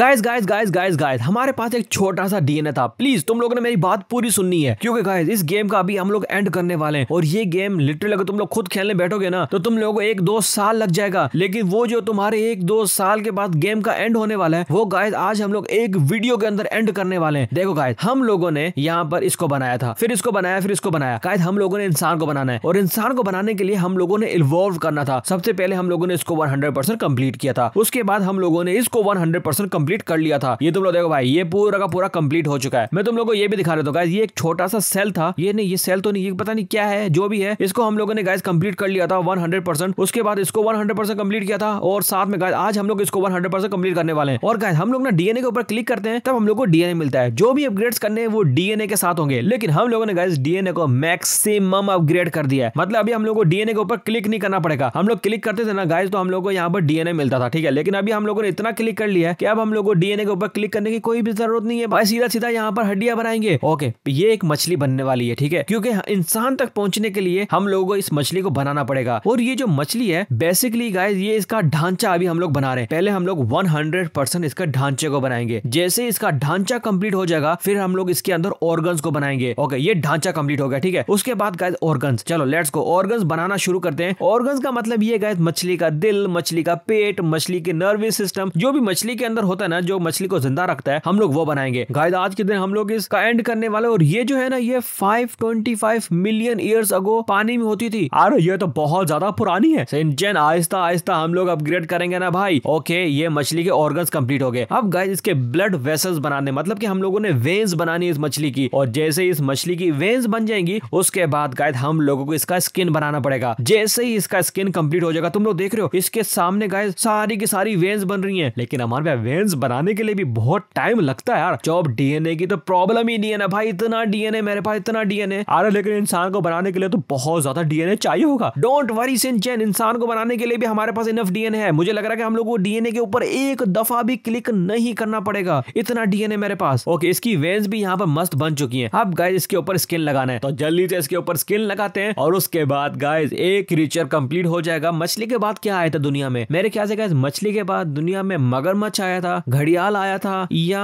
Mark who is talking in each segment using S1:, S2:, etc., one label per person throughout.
S1: guys guys guys guys guys हमारे पास एक छोटा सा डीएनए था प्लीज तुम लोगों ने मेरी बात पूरी सुननी है क्योंकि गाइस इस गेम का अभी हम लोग एंड करने वाले हैं और ये गेम लिटरली अगर तुम लोग खुद खेलने बैठोगे ना तो तुम लोगों को एक दो साल लग जाएगा लेकिन वो जो तुम्हारे एक दो साल के बाद गेम का एंड होने वाला है वो गाय आज हम लोग एक वीडियो के अंदर एंड करने वाले हैं देखो गायद हम लोगों ने यहाँ पर इसको बनाया था फिर इसको बनाया फिर इसको बनाया गायद हम लोगों ने इंसान को बनाना है और इंसान को बनाने के लिए हम लोगों ने इन्वॉल्व करना था सबसे पहले हम लोगों ने इसको वन कंप्लीट किया था उसके बाद हम लोगों ने इसको वन हंड्रेड कंप्लीट कर लिया था ये तुम लोग देखो भाई ये पूरा का पूरा कंप्लीट हो चुका है मैं तुम लोग को ये भी दिखा रहे थे ये एक छोटा सा सेल था ये नहीं ये सेल तो नहीं ये पता नहीं क्या है जो भी है इसको हम लोगों ने गाइस कंप्लीट कर लिया था वन 100 उसके बाद इसको वन 100 कंप्लीट किया था और साथ में गाइस आज हम लोग इसको वन 100 कंप्लीट करने वाले हैं और गाइस हम लोग ना डीएनए के ऊपर क्लिक करते हैं तब हम लोग को डीएनए मिलता है जो भी अपग्रेड करने हैं वो डीएनए के साथ होंगे लेकिन हम लोगों ने गाइस डीएनए को मैक्सिमम अपग्रेड कर दिया है मतलब अभी हम लोग को डीएनए के ऊपर क्लिक नहीं करना पड़ेगा हम लोग क्लिक करते थे ना गाइस तो हम लोग को यहाँ पर डीएनए मिलता था ठीक है लेकिन अभी हम लोगों ने इतना क्लिक कर लिया है कि अब हम हम लोग को डीएनए के ऊपर क्लिक करने की कोई भी जरूरत नहीं है भाई सीधा सीधा यहाँ पर हड्डियां बनाएंगे ओके ये एक मछली बनने वाली है ठीक है क्योंकि इंसान तक पहुंचने के लिए हम लोगों को इस मछली को बनाना पड़ेगा और ये जो मछली है बेसिकली गाय ये इसका ढांचा अभी हम लोग बना रहे हैं पहले हम लोग वन हंड्रेड परसेंट इसका ढांचे को बनाएंगे जैसे इसका ढांचा कंप्लीट हो जाएगा फिर हम लोग इसके अंदर ऑर्गन को बनाएंगे ओके ये ढांचा कंप्लीट हो गया ठीक है उसके बाद गाय ऑर्गन चलो लेट्स को ऑर्गन बनाना शुरू करते हैं ऑर्गन का मतलब ये गाय मछली का दिल मछली का पेट मछली के नर्वस सिस्टम जो भी मछली के अंदर होता है ना जो मछली को जिंदा रखता है हम लोग वो बनाएंगे गायद आज के दिन हम लोग इसका एंड करने वाले और ये जो है ना ये five twenty five million years ago पानी में होती थी अरे ये तो बहुत ज्यादा पुरानी है सिंचन आहिस्ता आहिस्ता हम लोग अपग्रेड करेंगे ना भाई ओके ये मछली के ऑर्गन कम्प्लीट हो गए अब गाय इसके ब्लड वेसल्स बनाने मतलब की हम लोगों ने वेन्स बनानी इस मछली की और जैसे इस मछली की वेन्स बन जाएंगी उसके बाद गायद हम लोगों को इसका स्किन बनाना पड़ेगा जैसे ही इसका स्किन कम्प्लीट हो जाएगा तुम लोग देख रहे हो इसके सामने गाय सारी की सारी वेन्स बन रही है लेकिन हमारे पास जेन्स बनाने के लिए भी बहुत टाइम लगता है यार जॉब डीएनए की तो प्रॉब्लम ही नहीं है ना भाई इतना डीएनए मेरे पास इतना डीएनए अरे लेकिन इंसान को बनाने के लिए तो बहुत ज्यादा डीएनए चाहिए होगा डोंट वरी सिंचन इंसान को बनाने के लिए भी हमारे पास इनफ डीएनए है मुझे लग रहा है कि हम लोग को डीएनए के ऊपर एक दफा भी क्लिक नहीं करना पड़ेगा इतना डीएनए मेरे पास ओके इसकी वेन्स भी यहाँ पर मस्त बन चुकी है अब गाइज इसके ऊपर स्किन लगाना है तो जल्दी से इसके ऊपर स्किन लगाते हैं और उसके बाद गाइज एक क्रीचर कंप्लीट हो जाएगा मछली के बाद क्या आया था दुनिया में मेरे ख्याल से गाइज मछली के बाद दुनिया में मगरमच्छ आया था था घड़ियाल आया था या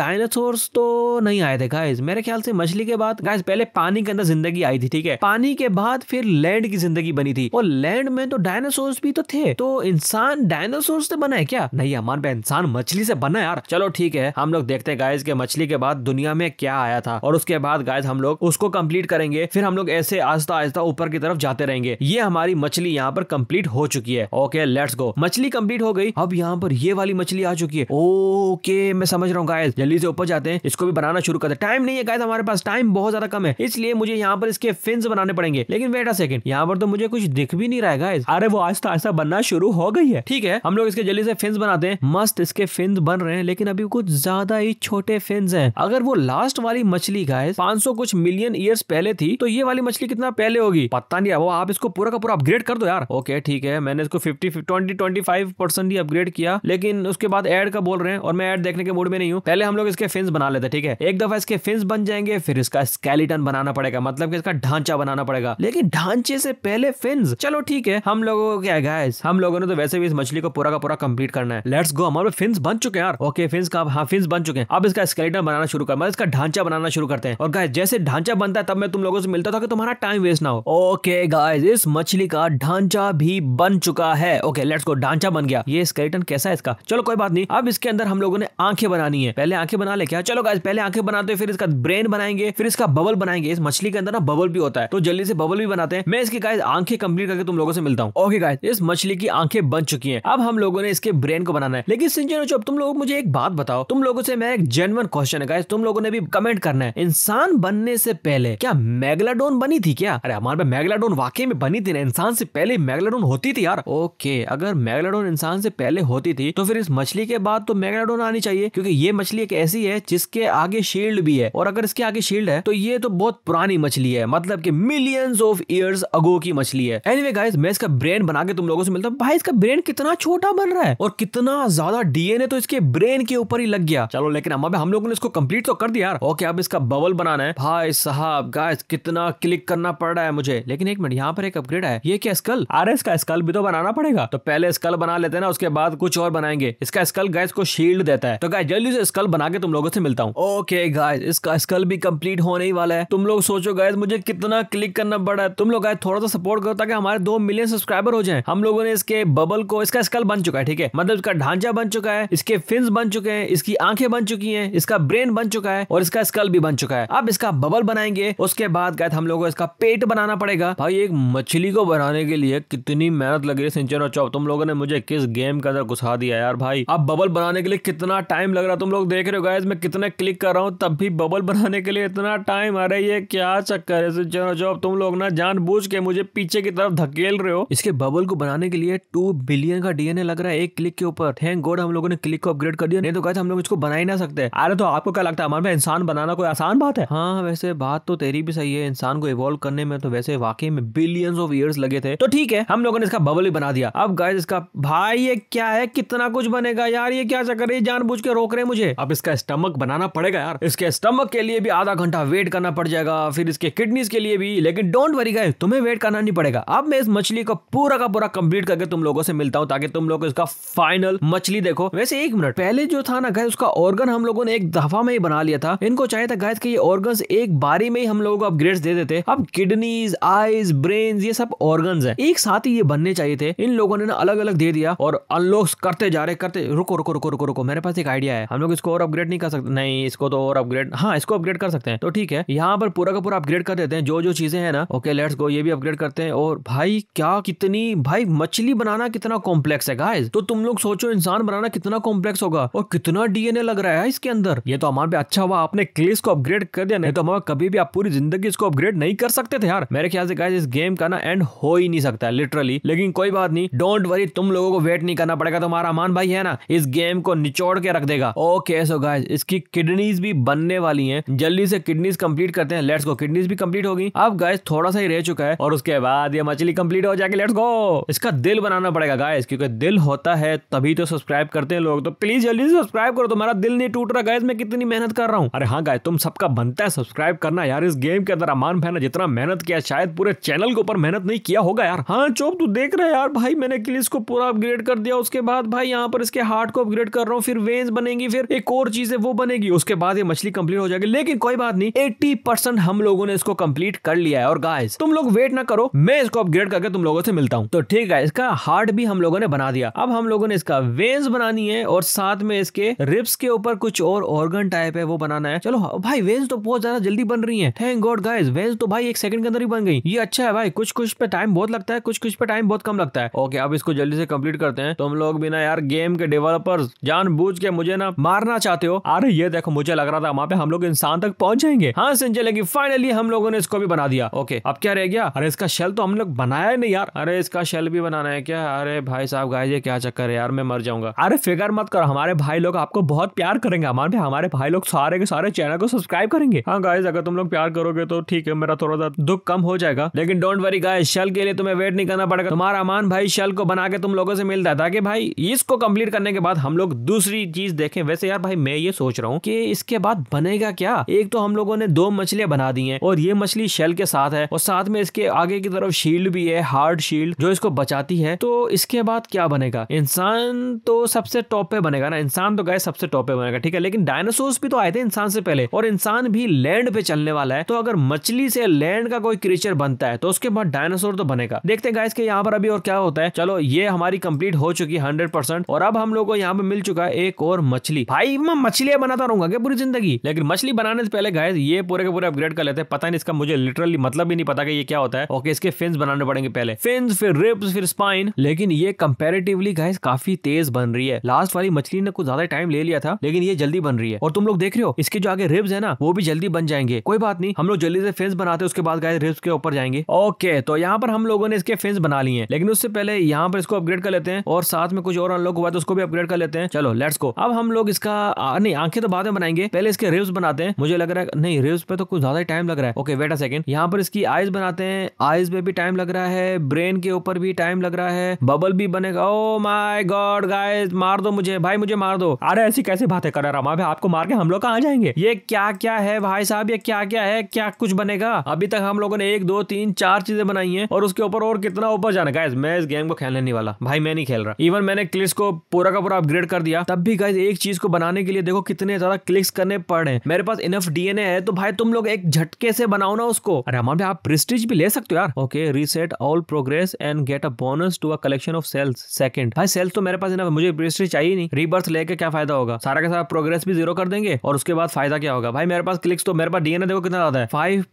S1: डायनासोर्स तो नहीं आए थे गाइज मेरे ख्याल से मछली के बाद गाइज पहले पानी के अंदर जिंदगी आई थी ठीक है पानी के बाद फिर लैंड की जिंदगी बनी थी और लैंड में तो डायनासोर्स भी तो थे तो इंसान डायनासोर से बना है क्या नहीं हमारे पे इंसान मछली से बना यार चलो ठीक है हम लोग देखते हैं गाइज के मछली के बाद दुनिया में क्या आया था और उसके बाद गाइज हम लोग उसको कंप्लीट करेंगे फिर हम लोग ऐसे आहिस्ता आहिस्ता ऊपर की तरफ जाते रहेंगे ये हमारी मछली यहाँ पर कंप्लीट हो चुकी है ओके लेट्स गो मछली कंप्लीट हो गई अब यहाँ पर ये वाली मछली आ चुकी है ओके मैं समझ रहा हूँ गायस जल्दी से ऊपर जाते हैं इसको भी बनाना शुरू करते टाइम नहीं है गायस हमारे पास टाइम बहुत ज्यादा कम है इसलिए मुझे यहाँ पर इसके फिंस बनाने पड़ेंगे लेकिन वेट अ सेकंड यहाँ पर तो मुझे कुछ दिख भी नहीं रहा है गायस अरे वो आस्ता आस्ता बनना शुरू हो गई है ठीक है हम लोग इसके जल्दी से फिंस बनाते हैं मस्त इसके फिन्स बन रहे हैं लेकिन अभी कुछ ज्यादा ही छोटे फिन्स है अगर वो लास्ट वाली मछली गाइस पांच कुछ मिलियन ईयर्स पहले थी तो ये वाली मछली कितना पहले होगी पता नहीं वो आप इसको पूरा का पूरा अपग्रेड कर दो यार ओके ठीक है मैंने इसको fifty twenty twenty five percent ही अपग्रेड किया लेकिन उसके बाद एड का बोल रहे हैं और मैं एड देखने के मूड में नहीं हूँ पहले हम लोग इसके फिंस बना लेते हैं ठीक है एक दफा इसके फिंस बन जाएंगे फिर इसका स्केलेटन बनाना पड़ेगा मतलब कि इसका ढांचा बनाना पड़ेगा लेकिन ढांचे से पहले फिंस चलो ठीक है हम लोगों को क्या है हम लोगों ने तो वैसे भी इस मछली को पूरा का पूरा कंप्लीट करना है लेट्स गो हमारे फिंस बन चुके हैं यार ओके फिंस का हाँ फिंस बन चुके हैं अब इसका स्केलेटन बनाना शुरू कर मतलब इसका ढांचा बनाना शुरू करते हैं और गाय जैसे ढांचा बनता है तब मैं तुम लोगों से मिलता था कि तुम्हारा टाइम वेस्ट ना हो ओके गाइज इस मछली का ढांचा भी बन चुका है ओके लेट्स गो ढांचा बन गया ये स्केलेटन कैसा है इसका चलो कोई बात नहीं अब अब इसके अंदर हम लोगों ने आंखें बनानी है पहले आंखें बना ले क्या चलो गाइस पहले आंखें बनाते हैं फिर इसका ब्रेन बनाएंगे फिर इसका बबल बनाएंगे इस मछली के अंदर ना बबल भी होता है तो जल्दी से बबल भी बनाते हैं मैं इसकी गाइस आंखें कंप्लीट करके तुम लोगों से मिलता हूँ ओके गाइस इस मछली की आंखें बन चुकी है अब हम लोगों ने इसके ब्रेन को बनाना है लेकिन सिंचन अब तुम लोग मुझे एक बात बताओ तुम लोगों से मैं एक जेनवन क्वेश्चन है गाइस तुम लोगों ने भी कमेंट करना है इंसान बनने से पहले क्या मैगलाडोन बनी थी क्या अरे हमारे पास मैगलाडोन वाकई में बनी थी ना इंसान से पहले मैगलाडोन होती थी यार ओके अगर मैगलाडोन इंसान से पहले होती थी तो फिर इस मछली के बाद बाद तो मेगाडोन आनी चाहिए क्योंकि ये मछली एक ऐसी है जिसके आगे शील्ड भी है और अगर इसके आगे शील्ड है तो ये तो बहुत पुरानी मछली है मतलब की मिलियंस ऑफ इयर्स अगो की मछली है एनीवे anyway गाइस मैं इसका ब्रेन बना के तुम लोगों से मिलता हूँ भाई इसका ब्रेन कितना छोटा बन रहा है और कितना ज्यादा डीएनए तो इसके ब्रेन के ऊपर ही लग गया चलो लेकिन अब हम लोगों ने इसको कंप्लीट तो कर दिया यार ओके अब इसका बबल बनाना है भाई साहब गाइस कितना क्लिक करना पड़ रहा है मुझे लेकिन एक मिनट यहाँ पर एक अपग्रेड है ये क्या स्कल अरे इसका स्कल भी तो बनाना पड़ेगा तो पहले स्कल बना लेते हैं ना उसके बाद कुछ और बनाएंगे इसका स्कल गाय गाइस को शील्ड देता है तो गाइस जल्दी से स्कल बना के तुम लोगों से मिलता हूँ ओके गाइस इसका स्कल भी कंप्लीट होने ही वाला है तुम लोग सोचो गाइस मुझे कितना क्लिक करना पड़ा है तुम लोग गाइस थोड़ा सा सपोर्ट करो ताकि हमारे दो मिलियन सब्सक्राइबर हो जाए हम लोगों ने इसके बबल को इसका स्कल बन चुका है ठीक है मतलब इसका ढांचा बन चुका है इसके फिन्स बन चुके हैं इसकी आंखें बन चुकी है इसका ब्रेन बन चुका है और इसका स्कल भी बन चुका है अब इसका बबल बनाएंगे उसके बाद गाय हम लोग को इसका पेट बनाना पड़ेगा भाई एक मछली को बनाने के लिए कितनी मेहनत लग रही है सिंचन और चौप तुम लोगों ने मुझे किस गेम के अंदर घुसा दिया यार भाई अब बबल बबल बनाने के लिए कितना टाइम लग रहा तुम लोग देख रहे हो गाइज मैं कितने क्लिक कर रहा हूँ तब भी बबल बनाने के लिए इतना टाइम आ रहा है ये क्या चक्कर है जो, अब तुम लोग ना जान के मुझे पीछे की तरफ धकेल रहे हो इसके बबल को बनाने के लिए टू बिलियन का डीएनए लग रहा है एक क्लिक के ऊपर थैंक गोड हम लोगों ने क्लिक को अपग्रेड कर दिया नहीं तो गाइज हम लोग इसको बना ही ना सकते अरे तो आपको क्या लगता है हमारे इंसान बनाना कोई आसान बात है हाँ वैसे बात तो तेरी भी सही है इंसान को इवॉल्व करने में तो वैसे वाकई में बिलियन ऑफ ईयर्स लगे थे तो ठीक है हम लोगों ने इसका बबल ही बना दिया अब गाइज इसका भाई ये क्या है कितना कुछ बनेगा यार ये क्या चक्कर है जानबूझ के रोक रहे हैं मुझे अब इसका स्टमक बनाना पड़ेगा यार इसके स्टमक के लिए भी आधा घंटा वेट करना पड़ जाएगा फिर इसके किडनीज के लिए भी लेकिन डोंट वरी गाइस तुम्हें वेट करना नहीं पड़ेगा अब मैं इस मछली को पूरा का पूरा कंप्लीट करके तुम लोगों से मिलता हूँ ताकि तुम लोग इसका फाइनल मछली देखो वैसे एक मिनट पहले जो था ना गाय उसका ऑर्गन हम लोगों ने एक दफा में ही बना लिया था इनको चाहिए था गाय के ये ऑर्गन एक बारी में ही हम लोगों को अपग्रेड दे देते अब किडनीज आईज ब्रेन ये सब ऑर्गन है एक साथ ही ये बनने चाहिए थे इन लोगों ने ना अलग अलग दे दिया और अनलॉक करते जा रहे करते रुको रुको रुको रुको रुको रुको मेरे पास एक आइडिया है हम लोग इसको और अपग्रेड नहीं कर सकते नहीं इसको तो और अपग्रेड हाँ इसको अपग्रेड कर सकते हैं तो ठीक है यहाँ पर पूरा का पूरा अपग्रेड कर देते हैं जो जो चीजें हैं ना ओके लेट्स गो ये भी अपग्रेड करते हैं और भाई क्या कितनी भाई मछली बनाना कितना कॉम्प्लेक्स है गाइस तो तुम लोग सोचो इंसान बनाना कितना कॉम्प्लेक्स होगा और कितना डीएनए लग रहा है इसके अंदर ये तो हमारे पे अच्छा हुआ आपने क्लिस को अपग्रेड कर दिया नहीं तो हमारा कभी भी आप पूरी जिंदगी इसको अपग्रेड नहीं कर सकते थे यार मेरे ख्याल से गाइस इस गेम का ना एंड हो ही नहीं सकता लिटरली लेकिन कोई बात नहीं डोंट वरी तुम लोगों को वेट नहीं करना पड़ेगा तुम्हारा मान भाई है ना इस गेम को निचोड़ के रख देगा ओके सो गाइस इसकी किडनीज भी बनने वाली है जल्दी से किडनीज कंप्लीट करते हैं लेट्स गो किडनीज भी कंप्लीट होगी अब गाइस थोड़ा सा ही रह चुका है और उसके बाद ये मछली कंप्लीट हो जाएगी लेट्स गो इसका दिल बनाना पड़ेगा गाइस क्योंकि दिल होता है तभी तो सब्सक्राइब करते हैं लोग तो प्लीज जल्दी से सब्सक्राइब करो तुम्हारा दिल नहीं टूट रहा गाइस मैं कितनी मेहनत कर रहा हूँ अरे हाँ गाइस तुम सबका बनता है सब्सक्राइब करना यार इस गेम के अंदर अमान भाई जितना मेहनत किया शायद पूरे चैनल के ऊपर मेहनत नहीं किया होगा यार हाँ चोप तू देख रहे यार भाई मैंने क्लिस को पूरा अपग्रेड कर दिया उसके बाद भाई यहाँ पर इसके हार्ट को अपग्रेड कर रहा हूँ फिर वेन्स बनेंगी फिर एक और चीज है वो बनेगी उसके बाद ये मछली कंप्लीट हो जाएगी लेकिन कोई बात नहीं एट्टी परसेंट हम लोगों ने इसको कंप्लीट कर लिया है और गाइस तुम लोग वेट ना करो मैं इसको अपग्रेड करके तुम लोगों से मिलता हूँ तो ठीक है इसका हार्ट भी हम लोगों ने बना दिया अब हम लोगों ने इसका वेन्स बनानी है और साथ में इसके रिप्स के ऊपर कुछ और ऑर्गन टाइप है वो बनाना है चलो भाई वेन्स तो बहुत ज्यादा जल्दी बन रही है थैंक गॉड गाइज वेन्स तो भाई एक सेकंड के अंदर ही बन गई ये अच्छा है भाई कुछ कुछ पे टाइम बहुत लगता है कुछ कुछ पे टाइम बहुत कम लगता है ओके अब इसको जल्दी से कम्प्लीट करते हैं तो हम लोग बिना यार गेम के डेवलपर लवर्स जानबूझ के मुझे ना मारना चाहते हो अरे ये देखो मुझे लग रहा था वहाँ पे हम लोग इंसान तक पहुंच जाएंगे हाँ संजय लेकिन फाइनली हम लोगों ने इसको भी बना दिया ओके अब क्या रह गया अरे इसका शेल तो हम लोग बनाया ही नहीं यार अरे इसका शेल भी बनाना है क्या अरे भाई साहब गाय ये क्या चक्कर है यार मैं मर जाऊंगा अरे फिगर मत करो हमारे भाई लोग आपको बहुत प्यार करेंगे हमारे हमारे भाई लोग सारे के सारे चैनल को सब्सक्राइब करेंगे हाँ गाइज अगर तुम लोग प्यार करोगे तो ठीक है मेरा थोड़ा सा दुख कम हो जाएगा लेकिन डोंट वरी गाय शेल के लिए तुम्हें वेट नहीं करना पड़ेगा तुम्हारा अमान भाई शेल को बना के तुम लोगों से मिलता है ताकि भाई इसको कम्प्लीट करने के बाद हम लोग दूसरी चीज देखें वैसे यार भाई मैं ये सोच रहा हूँ कि इसके बाद बनेगा क्या एक तो हम लोगों ने दो मछलियां बना दी हैं और ये मछली शेल के साथ है और साथ में इसके आगे की तरफ शील्ड भी है हार्ड शील्ड जो इसको बचाती है तो इसके बाद क्या बनेगा इंसान तो सबसे टॉप पे बनेगा ना इंसान तो गए सबसे टॉप पे बनेगा ठीक है लेकिन डायनासोर्स भी तो आए थे इंसान से पहले और इंसान भी लैंड पे चलने वाला है तो अगर मछली से लैंड का कोई क्रीचर बनता है तो उसके बाद डायनासोर तो बनेगा देखते हैं गाइस के यहाँ पर अभी और क्या होता है चलो ये हमारी कंप्लीट हो चुकी है हंड्रेड और अब हम लोग यहाँ पे मिल चुका है एक और मछली भाई मैं मछलियां बनाता रहूंगा क्या पूरी जिंदगी लेकिन मछली बनाने से पहले गाय ये पूरे के पूरे अपग्रेड कर लेते हैं पता नहीं इसका मुझे लिटरली मतलब ही नहीं पता कि ये क्या होता है ओके इसके फिन्स बनाने पड़ेंगे पहले फिन्स फिर रिब्स फिर स्पाइन लेकिन ये कंपेरेटिवली गाय काफी तेज बन रही है लास्ट वाली मछली ने कुछ ज्यादा टाइम ले लिया था लेकिन ये जल्दी बन रही है और तुम लोग देख रहे हो इसके जो आगे रिब्स है ना वो भी जल्दी बन जाएंगे कोई बात नहीं हम लोग जल्दी से फेंस बनाते हैं उसके बाद गाय रिब्स के ऊपर जाएंगे ओके तो यहाँ पर हम लोगों ने इसके फेंस बना लिए लेकिन उससे पहले यहाँ पर इसको अपग्रेड कर लेते हैं और साथ में कुछ और अनलॉक हुआ तो उसको भी अपग्रेड कर लेते हैं चलो लेट्स गो अब हम लोग इसका आ, नहीं आंखें तो बाद में बनाएंगे पहले इसके रिव्स बनाते हैं मुझे लग रहा है नहीं रिव्स पे तो कुछ ज्यादा ही टाइम लग रहा है ओके वेट अ सेकंड यहाँ पर इसकी आईज बनाते हैं आईज पे भी टाइम लग रहा है ब्रेन के ऊपर भी टाइम लग रहा है बबल भी बनेगा ओ माय गॉड गाइस मार दो मुझे भाई मुझे मार दो अरे ऐसी कैसी बातें कर रहा भाई आपको मार के हम लोग कहाँ जाएंगे ये क्या क्या है भाई साहब ये क्या क्या है क्या कुछ बनेगा अभी तक हम लोगों ने एक दो तीन चार चीजें बनाई है और उसके ऊपर और कितना ऊपर जाना गाइस मैं इस गेम को खेलने नहीं वाला भाई मैं नहीं खेल रहा इवन मैंने क्लिस को पूरा का पूरा अपग्रेड कर दिया तब भी गाइज एक चीज को बनाने के लिए देखो कितने ज्यादा क्लिक्स करने पड़े मेरे पास इनफ डीएनए है तो भाई तुम लोग एक झटके से बनाओ ना उसको अरे हमारे आप प्रिस्टिज भी ले सकते हो यार okay reset all progress and get a bonus to a collection of cells second भाई सेल्स तो मेरे पास इनफ मुझे प्रिस्टिज चाहिए नहीं रिबर्थ लेके क्या फायदा होगा सारा का सारा प्रोग्रेस भी जीरो कर देंगे और उसके बाद फायदा क्या होगा भाई मेरे पास क्लिक्स तो मेरे पास डीएनए देखो कितना ज्यादा है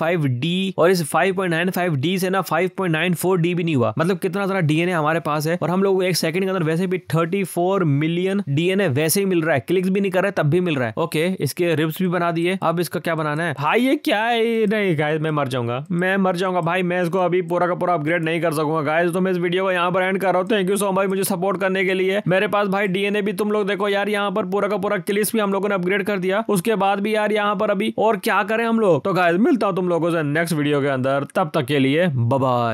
S1: फाइव डी और इस फाइव डी से ना फाइव डी भी नहीं हुआ मतलब कितना सारा डीएनए हमारे पास है और हम लोग एक सेकंड के अंदर वैसे भी थर्टी 144 मिलियन डीएनए वैसे ही मिल रहा है क्लिक्स भी नहीं कर रहा है तब भी मिल रहा है ओके इसके रिब्स भी बना दिए अब इसका क्या बनाना है भाई ये क्या है नहीं गाय मैं मर जाऊंगा मैं मर जाऊंगा भाई मैं इसको अभी पूरा का पूरा अपग्रेड नहीं कर सकूंगा गाय तो मैं इस वीडियो को यहाँ पर एंड कर रहा हूँ थैंक यू सो मच मुझे सपोर्ट करने के लिए मेरे पास भाई डीएनए भी तुम लोग देखो यार यहाँ पर पूरा का पूरा क्लिक्स भी हम लोगों ने अपग्रेड कर दिया उसके बाद भी यार यहाँ पर अभी और क्या करें हम लोग तो गाय मिलता हूँ तुम लोगों से नेक्स्ट वीडियो के अंदर तब तक के लिए बाय